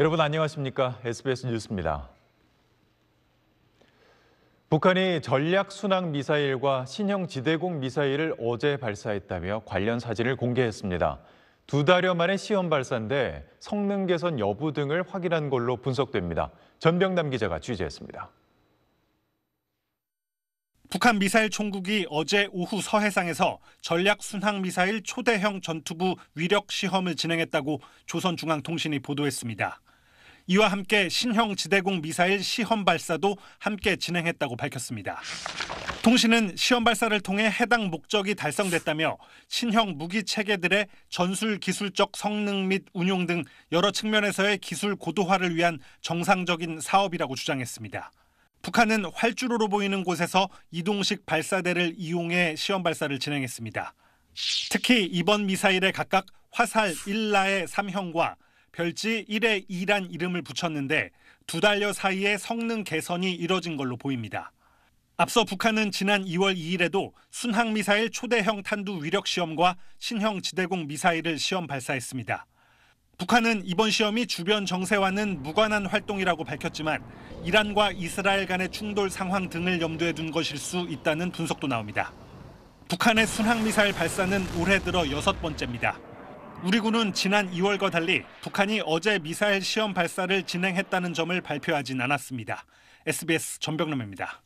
여러분 안녕하십니까? SBS 뉴스입니다. 북한이 전략 순항 미사일과 신형 지대공 미사일을 어제 발사했다며 관련 사진을 공개했습니다. 두 달여 만에 시험 발사인데 성능 개선 여부 등을 확인한 걸로 분석됩니다. 전병남 기자가 취재했습니다. 북한 미사일 총국이 어제 오후 서해상에서 전략 순항 미사일 초대형 전투부 위력 시험을 진행했다고 조선중앙통신이 보도했습니다. 이와 함께 신형 지대공 미사일 시험 발사도 함께 진행했다고 밝혔습니다. 통신은 시험 발사를 통해 해당 목적이 달성됐다며 신형 무기 체계들의 전술 기술적 성능 및 운용 등 여러 측면에서의 기술 고도화를 위한 정상적인 사업이라고 주장했습니다. 북한은 활주로로 보이는 곳에서 이동식 발사대를 이용해 시험 발사를 진행했습니다. 특히 이번 미사일에 각각 화살 1라의 3형과 별지 1의 2란 이름을 붙였는데 두 달여 사이에 성능 개선이 이뤄진 걸로 보입니다. 앞서 북한은 지난 2월 2일에도 순항미사일 초대형 탄두 위력시험과 신형 지대공 미사일을 시험 발사했습니다. 북한은 이번 시험이 주변 정세와는 무관한 활동이라고 밝혔지만 이란과 이스라엘 간의 충돌 상황 등을 염두에 둔 것일 수 있다는 분석도 나옵니다. 북한의 순항미사일 발사는 올해 들어 여섯 번째입니다. 우리 군은 지난 2월과 달리 북한이 어제 미사일 시험 발사를 진행했다는 점을 발표하진 않았습니다. SBS 전병남입니다.